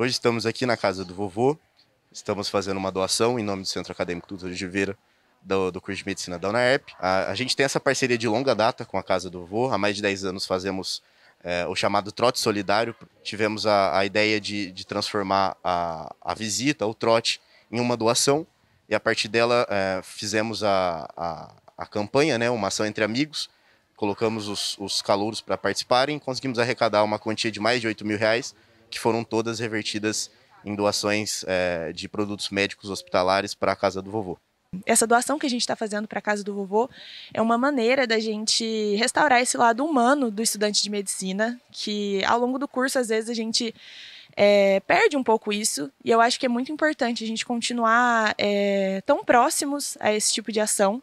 Hoje estamos aqui na casa do vovô, estamos fazendo uma doação em nome do Centro Acadêmico Doutor de Oliveira, do, do, curso de medicina da UNAEP. A, a, gente tem essa parceria de longa data com a Casa do Vovô. Há mais de 10 anos fazemos é, o chamado trote solidário. Tivemos a, a ideia de, de transformar a, a, visita, o trote, em uma doação. E a partir dela é, fizemos a, campanha, né, uma ação entre amigos. Colocamos os, os calouros para participarem. Conseguimos arrecadar uma quantia de mais de 8 mil reais que foram todas revertidas em doações é, de produtos médicos hospitalares para a casa do vovô. Essa doação que a gente está fazendo para a casa do vovô é uma maneira da gente restaurar esse lado humano do estudante de medicina, que ao longo do curso, às vezes, a gente é, perde um pouco isso, e eu acho que é muito importante a gente continuar é, tão próximos a esse tipo de ação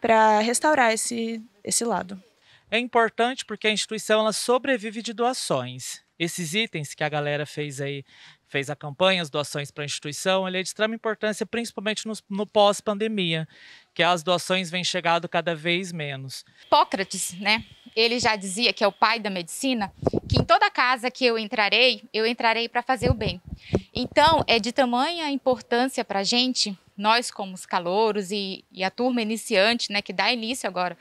para restaurar esse, esse lado. É importante porque a instituição ela sobrevive de doações esses itens que a galera fez aí, fez a campanha, as doações para a instituição, ele é de extrema importância, principalmente no, no pós-pandemia, que as doações vêm chegando cada vez menos. Hipócrates, né? Ele já dizia que é o pai da medicina, que em toda casa que eu entrarei, eu entrarei para fazer o bem. Então, é de tamanha importância para a gente, nós como os calouros e, e a turma iniciante, né, que dá início agora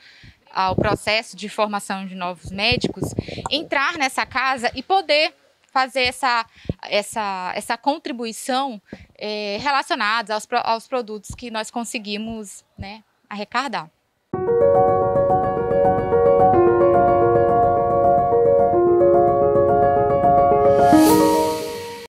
ao processo de formação de novos médicos, entrar nessa casa e poder fazer essa, essa, essa contribuição é, eh, relacionada aos, aos produtos que nós conseguimos né, arrecadar.